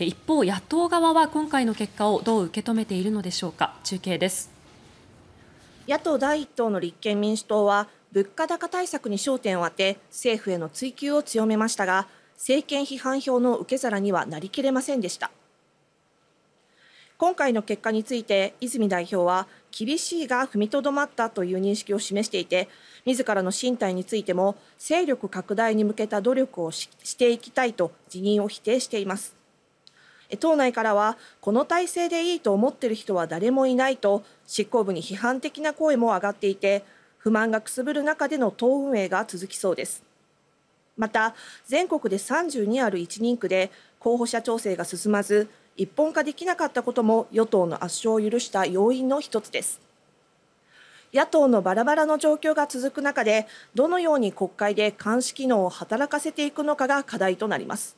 一方、野党側は今回の結果をどう受け止めているのでしょうか中継です野党第一党の立憲民主党は物価高対策に焦点を当て政府への追及を強めましたが政権批判票の受け皿にはなりきれませんでした今回の結果について泉代表は厳しいが踏みとどまったという認識を示していて自らの進退についても勢力拡大に向けた努力をしていきたいと辞任を否定しています党内からはこの体制でいいと思っている人は誰もいないと執行部に批判的な声も上がっていて不満がくすぶる中での党運営が続きそうですまた全国で32ある1人区で候補者調整が進まず一本化できなかったことも与党の圧勝を許した要因の一つです野党のバラバラの状況が続く中でどのように国会で監視機能を働かせていくのかが課題となります